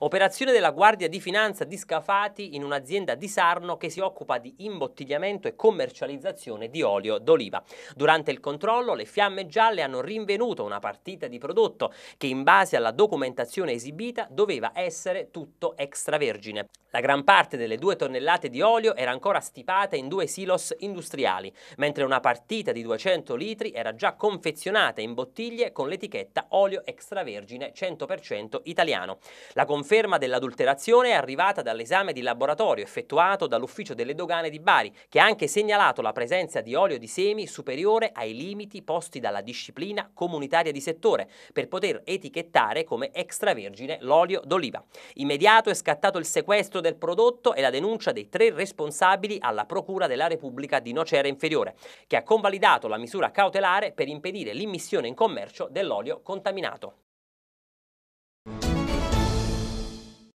Operazione della Guardia di Finanza di Scafati in un'azienda di Sarno che si occupa di imbottigliamento e commercializzazione di olio d'oliva. Durante il controllo le fiamme gialle hanno rinvenuto una partita di prodotto che in base alla documentazione esibita doveva essere tutto extravergine. La gran parte delle due tonnellate di olio era ancora stipata in due silos industriali, mentre una partita di 200 litri era già confezionata in bottiglie con l'etichetta olio extravergine 100% italiano. La conf- conferma dell'adulterazione è arrivata dall'esame di laboratorio effettuato dall'ufficio delle dogane di Bari, che ha anche segnalato la presenza di olio di semi superiore ai limiti posti dalla disciplina comunitaria di settore per poter etichettare come extravergine l'olio d'oliva. Immediato è scattato il sequestro del prodotto e la denuncia dei tre responsabili alla Procura della Repubblica di Nocera Inferiore, che ha convalidato la misura cautelare per impedire l'immissione in commercio dell'olio contaminato.